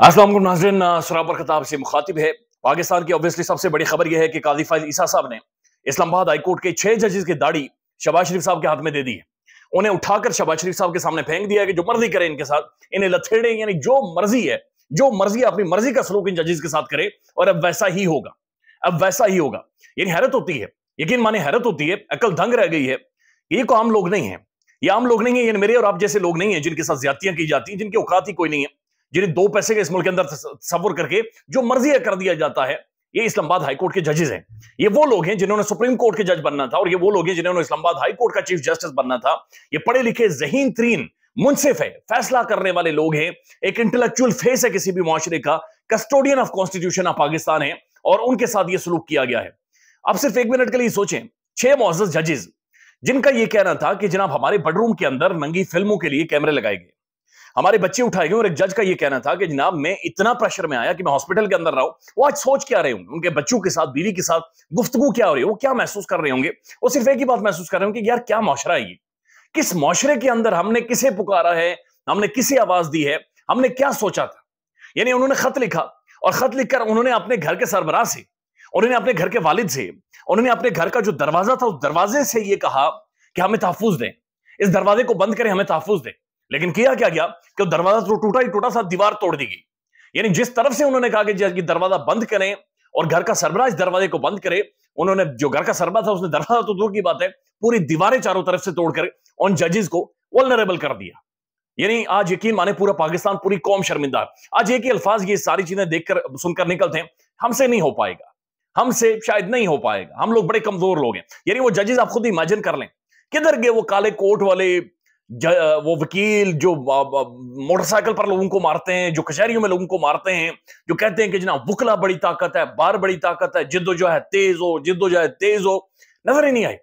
असलम नाजरन सराब और खताब से मुखातिब है पाकिस्तान की ऑब्वियसली सबसे बड़ी खबर यह है कि काजी फाइज ईसा साहब ने इस्लामाबाद हाईकोर्ट के छह जजेस की दाढ़ी शबाज शरीफ साहब के हाथ में दे दी है उन्हें उठाकर शबाज शरीफ साहब के सामने फेंक दिया कि जो मर्जी करें इनके साथ इन्हें लथेड़े यानी जो मर्जी है जो मर्जी अपनी मर्जी का सलूक इन जजेस के साथ करे और अब वैसा ही होगा अब वैसा ही होगा यानी हैरत होती है यकीन माने हैरत होती है अकल दंग रह गई है ये को आम लोग नहीं है ये आम लोग नहीं है मेरे और आप जैसे लोग नहीं है जिनके साथ ज्यादतियां की जाती हैं जिनकी औकात ही कोई नहीं है जिन्हें दो पैसे के इस मुल्क के अंदर सफर करके जो मर्जी कर दिया जाता है ये इस्लामाबाद हाईकोर्ट के जजेज हैं ये वो लोग हैं जिन्होंने सुप्रीम कोर्ट के जज बनना था और ये वो लोग हैं जिन्होंने इस्लामाबाद हाईकोर्ट का चीफ जस्टिस बनना था ये पढ़े लिखे जहीन तरीन मुनसिफ है फैसला करने वाले लोग हैं एक इंटेलेक्चुअल फेस है किसी भी माशरे का custodian of constitution of Pakistan है और उनके साथ ये सलूक किया गया है अब सिर्फ एक मिनट के लिए सोचें छह मोजस जजेज जिनका यह कहना था कि जनाब हमारे बेडरूम के अंदर नंगी फिल्मों के लिए कैमरे लगाए गए हमारे बच्चे उठाए गए और एक जज का ये कहना था कि जनाब मैं इतना प्रेशर में आया कि मैं हॉस्पिटल के अंदर रहा हूं वो आज सोच क्या रहे होंगे उनके बच्चों के साथ बीवी के साथ गुफ्तु क्या हो रही है वो क्या महसूस कर रहे होंगे वो सिर्फ एक ही बात महसूस कर रहे होंगे कि यार क्या माशरा है ये किस माशरे के अंदर हमने किसे पुकारा है हमने किसे आवाज दी है हमने क्या सोचा था यानी उन्होंने खत लिखा और खत लिखकर उन्होंने अपने घर के सरबराह से उन्होंने अपने घर के वालिद से उन्होंने अपने घर का जो दरवाजा था उस दरवाजे से ये कहा कि हमें तहफुज दें इस दरवाजे को बंद करें हमें तहफुज दें लेकिन किया क्या गया कि दरवाजा तो टूटा ही टूटा सा दीवार तोड़ दी गई यानी जिस तरफ से उन्होंने कहा कि दरवाजा बंद करें और घर का सरबरा इस दरवाजे को बंद करे उन्होंने जो घर का सरबरा था उसने दरवाजा तो दूर की बात है पूरी दीवारें चारों तरफ से तोड़कर उन जजेस को वलनरेबल कर दिया यानी आज यकीन माने पूरा पाकिस्तान पूरी कौम शर्मिंदा आज एक ही अल्फाज ये सारी चीजें देखकर सुनकर निकलते हैं हमसे नहीं हो पाएगा हमसे शायद नहीं हो पाएगा हम लोग बड़े कमजोर लोग हैं यानी वो जजेस आप खुद इमेजिन कर लें किधर गए वो काले कोट वाले वो वकील जो मोटरसाइकिल पर लोगों को मारते हैं जो कचहरियों में लोगों को मारते हैं जो कहते हैं कि जना वकला बड़ी ताकत है बार बड़ी ताकत है जो है तेज हो जिदो जो है तेज हो नजर ही नहीं आई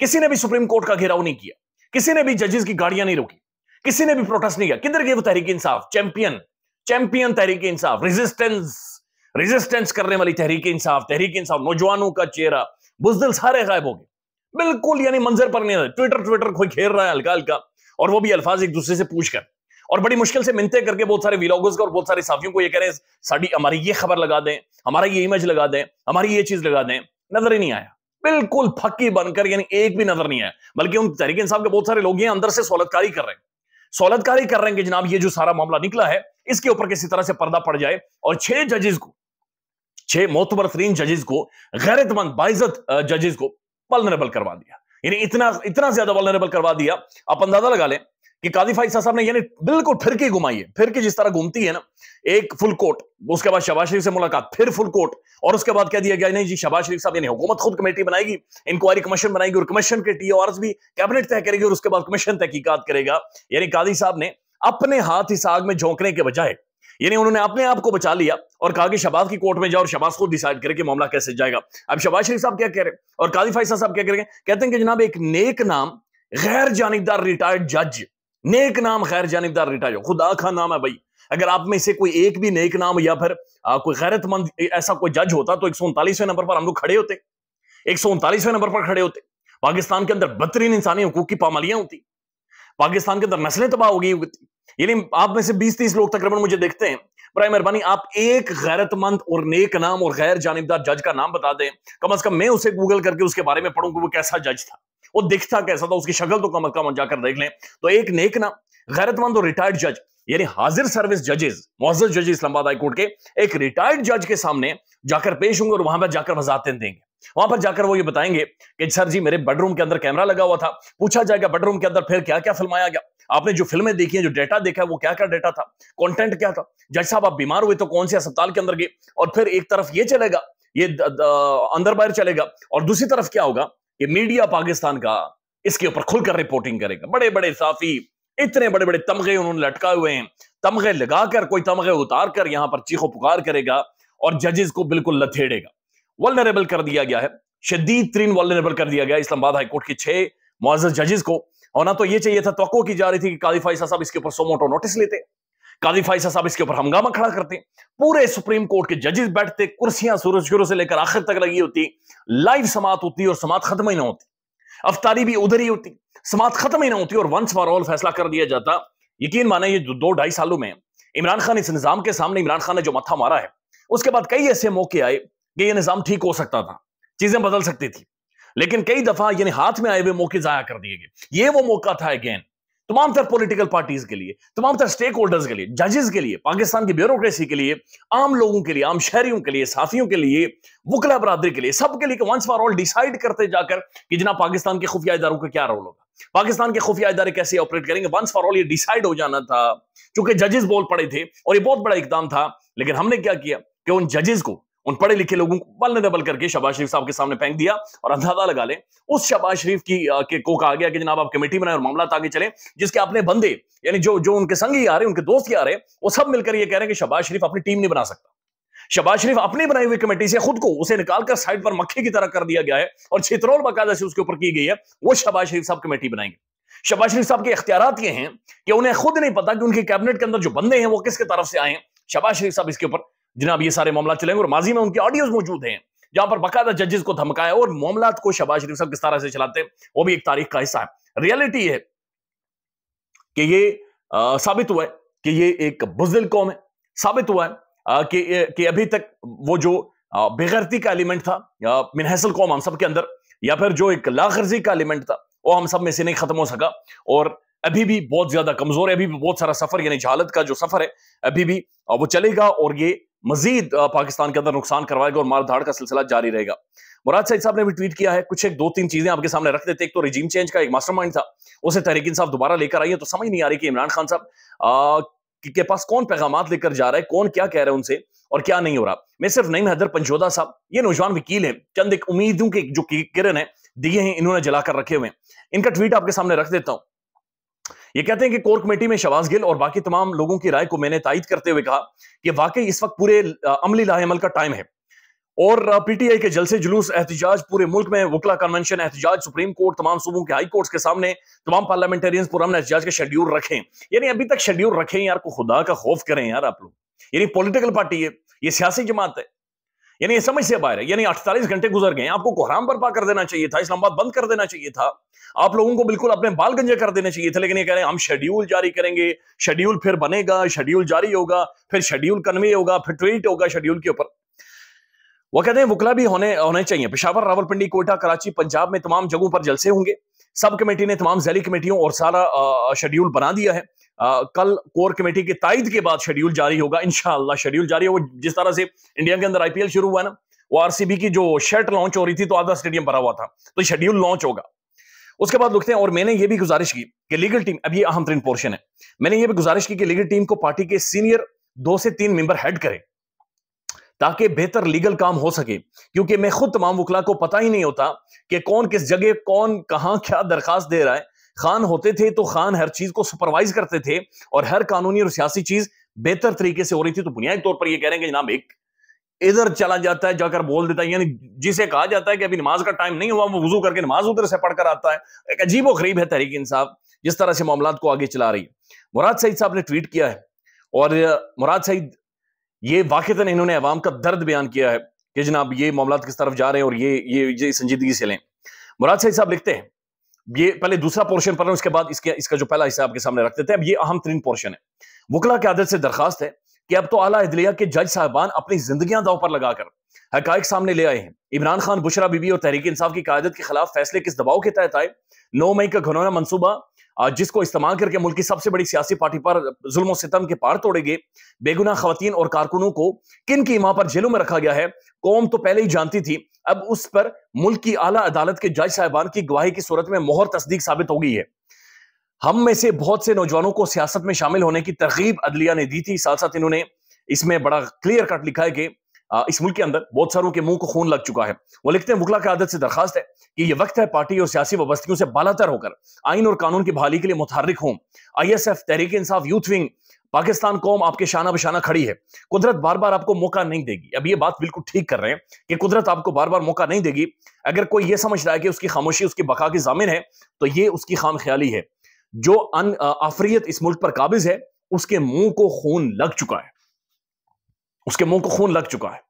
किसी ने भी सुप्रीम कोर्ट का घेराव नहीं किया किसी ने भी जजेस की गाड़ियां नहीं रोकी किसी ने भी प्रोटेस्ट नहीं किया किधर गए वो Tehreek Insaf champion champion Tehreek Insaf resistance resistance करने वाली तहरीक इंसाफ तहरीक इंसाफ नौजवानों का चेहरा बुजदिल सारे गायब हो गए बिल्कुल यानी मंजर पर नहीं ट्विटर ट्विटर कोई घेर रहा है हल्का हल्का और वो भी अल्फाज एक दूसरे से पूछ कर और बड़ी मुश्किल से मिनते करके बहुत सारे विलोगर्स और बहुत सारे साफियों को ये कह रहे हैं साड़ी हमारी ये खबर लगा दें हमारा ये इमेज लगा दें हमारी ये चीज लगा दें नजर ही नहीं आया बिल्कुल फक्की बनकर यानी एक भी नजर नहीं आया बल्कि उन तरीके इंसाफ के बहुत सारे लोग हैं अंदर से सौलतकारी कर रहे हैं सौलतकारी कर रहे हैं कि जनाब ये जो सारा मामला निकला है इसके ऊपर किसी तरह से पर्दा पड़ जाए और छह जजेस को छह मोतबर तरीन जजेस को गैरतमंद बाइजत जजेस को पलनरेबल करवा दिया यानी इतना इतना ज्यादा वॉलरेबल करवा दिया आप अंदाजा लगा लें कि कादी फाइसा साहब ने यानी बिल्कुल फिर के घुमाई है फिर के जिस तरह घूमती है ना एक फुल कोर्ट उसके बाद शबाज शरीफ से मुलाकात फिर फुल कोर्ट और उसके बाद क्या दिया गया नहीं जी शबाज शरीफ साहब यानी हुकूमत खुद कमेटी बनाएगी इंक्वायरी कमीशन बनाएगी और कमीशन के टी भी कैबिनेट तय करेगी और उसके बाद कमीशन तहकीकत करेगा यानी कादी साहब ने अपने हाथ इस आग में झोंकने के बजाय यानी उन्होंने अपने आप को बचा लिया और कहा कि शबाज की कोर्ट में जाओ और शबाज को डिसाइड करे कि मामला कैसे जाएगा अब शबाज शरीफ साहब क्या कह रहे हैं और काजी फाइसा साहब क्या कह रहे हैं कहते हैं कि जनाब एक नेक नाम गैर जानबदार रिटायर्ड जज नेक नाम गैर जानबदार रिटायर्ड खुदा खा नाम है भाई अगर आप में से कोई एक भी नेक नाम या फिर आ, कोई गैरतमंद ऐसा कोई जज होता तो एक सौ उनतालीसवें नंबर पर हम लोग खड़े होते एक सौ उनतालीसवें नंबर पर खड़े होते पाकिस्तान के अंदर बदतरीन इंसानी हकूक की पामालियां होती पाकिस्तान के अंदर नस्लें तबाह हो गई होती यानी आप में से 20-30 लोग तकरीबन मुझे देखते हैं बरए मेहरबानी आप एक गैरतमंद और नेक नाम और गैर जानबदार जज का नाम बता दें कम अज कम मैं उसे गूगल करके उसके बारे में पढ़ूं कि वो कैसा जज था वो दिखता कैसा था उसकी शक्ल तो कम अज कम जाकर देख लें तो एक नेक नाम गैरतमंद और रिटायर्ड जज यानी हाजिर सर्विस जजेस मोहज जज इस्लामाबाद हाईकोर्ट के एक रिटायर्ड जज के सामने जाकर पेश होंगे और वहां पर जाकर वजातें देंगे वहां पर जाकर वो ये बताएंगे कि सर जी मेरे बेडरूम के अंदर कैमरा लगा हुआ था पूछा जाएगा बेडरूम के अंदर फिर क्या क्या फिल्माया गया आपने जो फिल्में देखी है जो डेटा देखा है वो क्या क्या डेटा था कंटेंट क्या था जज साहब आप बीमार हुए तो कौन से अस्पताल के अंदर गए और फिर एक तरफ ये चलेगा ये द, द, अंदर बाहर चलेगा और दूसरी तरफ क्या होगा कि मीडिया पाकिस्तान का इसके ऊपर खुलकर रिपोर्टिंग करेगा बड़े बड़े साफी इतने बड़े बड़े तमगे उन्होंने लटकाए हुए हैं तमगे लगाकर कोई तमगे उतार कर यहां पर चीखो पुकार करेगा और जजेस को बिल्कुल लथेड़ेगा वॉलरेबल कर दिया गया है शदीद तरीन वॉलरेबल कर दिया गया इस्लामाबाद हाईकोर्ट के छह मुआजर जजेस को और ना तो यह चाहिए था तो की जा रही थी कि काजी फाइसा साहब इसके ऊपर सोमोटो नोटिस लेते काजी फाइसा साहब इसके ऊपर हंगामा खड़ा करते पूरे सुप्रीम कोर्ट के जजेस बैठते कुर्सियां सूरज शुरू से लेकर आखिर तक लगी होती लाइव समात होती और समात खत्म ही ना होती अफतारी भी उधर ही होती समात खत्म ही ना होती और वंस फॉर ऑल फैसला कर दिया जाता यकीन माने ये दो ढाई सालों में इमरान खान इस निजाम के सामने इमरान खान ने जो मत्था मारा है उसके बाद कई ऐसे मौके आए कि यह निजाम ठीक हो सकता था चीजें बदल सकती थी लेकिन कई दफा यानी हाथ में आए हुए मौके जाया कर दिए गए ये वो मौका था अगेन तमाम तरह पॉलिटिकल पार्टीज के लिए तमाम तरह स्टेक होल्डर्स के लिए जजेस के लिए पाकिस्तान की ब्यूरोक्रेसी के लिए आम लोगों के लिए आम शहरियों के लिए साथियों के लिए वकला बरादरी के लिए सबके लिए वंस फॉर ऑल डिसाइड करते जाकर कि जना पाकिस्तान के खुफिया इदारों का क्या रोल होगा पाकिस्तान के खुफिया इदारे कैसे ऑपरेट करेंगे वंस फॉर ऑल ये डिसाइड हो जाना था चूंकि जजेस बोल पड़े थे और ये बहुत बड़ा इकदाम था लेकिन हमने क्या किया कि उन जजेस को उन पढ़े लिखे लोगों को बल दबल करके शबाज शरीफ साहब के सामने फेंक दिया और अंदाजा लगा लें उस शबाज शरीफ की आ, के को कहा गया कि जनाब आप कमेटी बनाए और मामला आगे चले जिसके अपने बंदे यानी जो जो उनके संग ही आ रहे उनके दोस्त ही आ रहे वो सब मिलकर ये कह रहे हैं कि शबाज शरीफ अपनी टीम नहीं बना सकता शबाज शरीफ अपनी बनाई हुई कमेटी से खुद को उसे निकालकर साइड पर मक्खी की तरह कर दिया गया है और छित्रोल बकायदा से उसके ऊपर की गई है वो शबाज शरीफ साहब कमेटी बनाएंगे शबाज शरीफ साहब के अख्तियार ये हैं कि उन्हें खुद नहीं पता कि उनके कैबिनेट के अंदर जो बंदे हैं वो किसके तरफ से आए हैं शबाज शरीफ साहब इसके ऊपर जिनाब ये सारे मामला चलेंगे और माजी में उनके ऑडियोज मौजूद हैं जहां पर बाकायदा जजेस को धमकाया और मामला को शबाज शरीफ साहब किस तरह से चलाते हैं वो भी एक तारीख का हिस्सा है रियलिटी है कि ये साबित हुआ है कि ये एक बुजदिल कौम है साबित हुआ है कि, कि अभी तक वो जो बेगरती का एलिमेंट था मिनहसल कौम हम सब के अंदर या फिर जो एक लाखर्जी का एलिमेंट था वो हम सब में से नहीं खत्म हो सका और अभी भी बहुत ज्यादा कमजोर है अभी भी बहुत सारा सफर यानी जहालत का जो सफर है अभी भी वो चलेगा और ये मजीद पाकिस्तान के अंदर नुकसान करवाएगा और मारधाड़ का सिलसिला जारी रहेगा मुराद सईद साहब ने भी ट्वीट किया है कुछ एक दो तीन चीजें आपके सामने रख देते एक तो रिजीम चेंज का एक मास्टरमाइंड था उसे तहरीक साहब दोबारा लेकर आई है तो समझ नहीं आ रही कि इमरान खान साहब के पास कौन पैगाम लेकर जा रहा है कौन क्या कह रहे हैं उनसे और क्या नहीं हो रहा मैं सिर्फ नईम हैदर पंचोदा साहब ये नौजवान वकील हैं चंद एक उम्मीदों के जो किरण है दिए हैं इन्होंने जलाकर रखे हुए हैं इनका ट्वीट आपके सामने रख देता हूं ये कहते हैं कि कोर कमेटी में शबाज गिल और बाकी तमाम लोगों की राय को मैंने तायद करते हुए कहा कि वाकई इस वक्त पूरे अमली लाहेमल का टाइम है और पीटीआई के जलसे जुलूस एहतजाज पूरे मुल्क में वकला कन्वेंशन एहतजाज सुप्रीम कोर्ट तमाम सूबों के हाई कोर्ट्स के सामने तमाम पार्लियामेंटेरियंस पुराना एहतजाज का शेड्यूल रखें यानी अभी तक शेड्यूल रखें यार को खुदा का खौफ करें यार आप लोग यानी पॉलिटिकल पार्टी है ये सियासी जमात है यानी समझ से बाहर है यानी 48 घंटे गुजर गए आपको कोहराम बर्पा कर देना चाहिए था इस्लामाबाद बंद कर देना चाहिए था आप लोगों को बिल्कुल अपने बाल गंजे कर देने चाहिए थे लेकिन ये कह रहे हैं हम शेड्यूल जारी करेंगे शेड्यूल फिर बनेगा शेड्यूल जारी होगा फिर शेड्यूल कन्वे होगा फिर ट्वीट होगा शेड्यूल के ऊपर वो कहते हैं वकला भी होने होने चाहिए पिशावर रावलपिंडी कोटा कराची पंजाब में तमाम जगहों पर जलसे होंगे सब कमेटी ने तमाम जैली कमेटियों और सारा शेड्यूल बना दिया है आ, कल कोर कमेटी की ताइद के बाद शेड्यूल जारी होगा इनशाला शेड्यूल जारी होगा जिस तरह से इंडिया के अंदर आईपीएल शुरू हुआ ना वो आरसीबी की जो शर्ट लॉन्च हो रही थी तो आधा स्टेडियम भरा हुआ था तो शेड्यूल लॉन्च होगा उसके बाद लिखते हैं और मैंने ये भी गुजारिश की कि लीगल टीम अब ये अहम तरीन पोर्शन है मैंने ये भी गुजारिश की कि लीगल टीम को पार्टी के सीनियर दो से तीन मेंबर हेड करें ताकि बेहतर लीगल काम हो सके क्योंकि मैं खुद तमाम वकला को पता ही नहीं होता कि कौन किस जगह कौन कहां क्या दरखास्त दे रहा है खान होते थे तो खान हर चीज को सुपरवाइज करते थे और हर कानूनी और सियासी चीज बेहतर तरीके से हो रही थी तो बुनियादी तौर पर यह कह रहे हैं कि जनाब एक इधर चला जाता है जाकर बोल देता है यानी जिसे कहा जाता है कि अभी नमाज का टाइम नहीं हुआ वो वजू करके नमाज उधर से पढ़कर आता है एक अजीब गरीब है तहरीक इंसाफ जिस तरह से मामला को आगे चला रही है मुराद सईद साहब ने ट्वीट किया है और मुराद सईद ये वाकता इन्होंने अवाम का दर्द बयान किया है कि जनाब ये मामला किस तरफ जा रहे हैं और ये ये, ये संजीदगी से लें मुराद सईद साहब लिखते हैं ये पहले दूसरा पोर्शन पढ़ रहा हूं इसके बाद इसके इसका जो पहला हिस्सा आपके सामने रख देते हैं अब ये अहम तरीन पोर्शन है वकला की आदत से दरखास्त है कि अब तो आला अदलिया के जज साहबान अपनी जिंदगी दाव पर लगाकर हक सामने ले आए हैं इमरान खान बुशरा बीबी और तहरीक इंसाफ की क्यादत के खिलाफ फैसले किस दबाव के तहत आए नौ मई का घनौना मनसूबा जिसको इस्तेमाल करके मुल्क की सबसे बड़ी सियासी पार्टी पर जुल्म सितम के पार तोड़े गए बेगुना खातन और कारकुनों को किन की इमा पर जेलों में रखा गया है कौम तो पहले ही जानती थी अब उस पर मुल्क की आला अदालत के जज साहिबान की गवाही की सूरत में मोहर तस्दीक साबित हो गई है हम में से बहुत से नौजवानों को सियासत में शामिल होने की तरगीब अदलिया ने दी थी साथ साथ इन्होंने इसमें बड़ा क्लियर कट लिखा है कि इस मुल्क के अंदर बहुत सारों के मुंह को खून लग चुका है वो लिखते हैं वकला की आदत से दरखास्त है कि ये वक्त है पार्टी और सियासी वस्तियों से बालातर होकर आइन और कानून की बहाली के लिए मुतहरिक हों I S F Tehreek Insaf youth wing Pakistan कौम आपके शाना बशाना खड़ी है कुदरत बार बार आपको मौका नहीं देगी अब ये बात बिल्कुल ठीक कर रहे हैं कि कुदरत आपको बार बार मौका नहीं देगी अगर कोई ये समझ रहा है कि उसकी खामोशी उसकी बका की जामिन है तो ये उसकी खाम ख्याली है जो अन आफरीत इस मुल्क पर काबिज है उसके मुंह को खून लग चुका है उसके मुंह को खून लग चुका है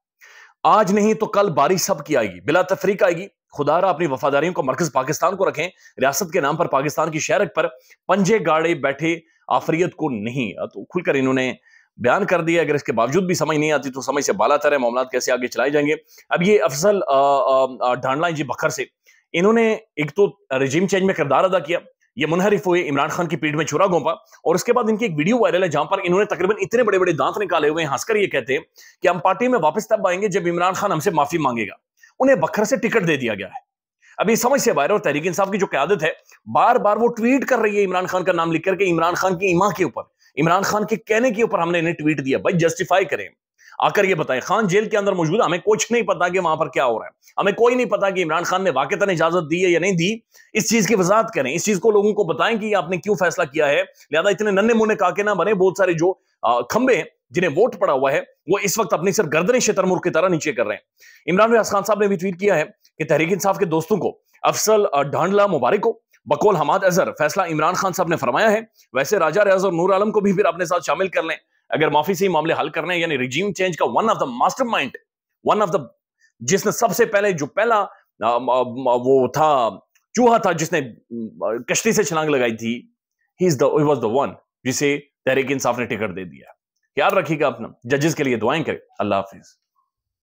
आज नहीं तो कल बारिश सब की आएगी बिला तफरीक आएगी खुदारा अपनी वफादारियों को मरकज पाकिस्तान को रखें रियासत के नाम पर पाकिस्तान की शहरक पर पंजे गाड़े बैठे आफरीत को नहीं तो खुलकर इन्होंने बयान कर दिया अगर इसके बावजूद भी समझ नहीं आती तो समय से बाला तरह है मामला कैसे आगे चलाए जाएंगे अब ये अफसल ढांडला जी बखर से इन्होंने एक तो रिजीम चेंज में किरदार अदा किया ये मुनहरिफ हुए इमरान खान की पीठ में छुरा घोंपा और उसके बाद इनकी एक वीडियो वायरल है जहां पर इन्होंने तकरीबन इतने बड़े बड़े दांत निकाले हुए हंसकर ये कहते हैं कि हम पार्टी में वापस तब आएंगे जब इमरान खान हमसे माफी मांगेगा उन्हें बखर से टिकट दे दिया गया है अभी समझ से बाहर और तहरीक इंसाफ की जो क्यादत है बार बार वो ट्वीट कर रही है इमरान खान का नाम लिखकर के इमरान खान की इमा के ऊपर इमरान खान के कहने के ऊपर हमने इन्हें ट्वीट दिया भाई जस्टिफाई करें आकर ये बताएं खान जेल के अंदर मौजूद हमें कुछ नहीं पता कि वहां पर क्या हो रहा है हमें कोई नहीं पता कि इमरान खान ने वाकता इजाजत दी है या नहीं दी इस चीज की वजात करें इस चीज को लोगों को बताएं कि आपने क्यों फैसला किया है लिहाजा इतने नन्हे मुन्ने काके ना बने बहुत सारे जो खंबे हैं जिन्हें वोट पड़ा हुआ है वो इस वक्त अपनी सर गर्दने शेतरमुर की तरह नीचे कर रहे हैं इमरान रियाज खान साहब ने भी ट्वीट किया है कि तहरीक इंसाफ के दोस्तों को अफसल ढांडला मुबारक को बकोल हमाद अजहर फैसला इमरान खान साहब ने फरमाया है वैसे राजा रियाज और नूर आलम को भी फिर अपने साथ शामिल कर लें अगर माफी से मामले हल करने यानी रिजीम चेंज का one of the mastermind one of the जिसने सबसे पहले जो पहला वो था चूहा था जिसने कश्ती से छलांग लगाई थी he is the was the one जिसे तहरीक इंसाफ ने टिकट दे दिया याद रखिएगा अपना जजेस के लिए दुआएं करें अल्लाह हाफिज़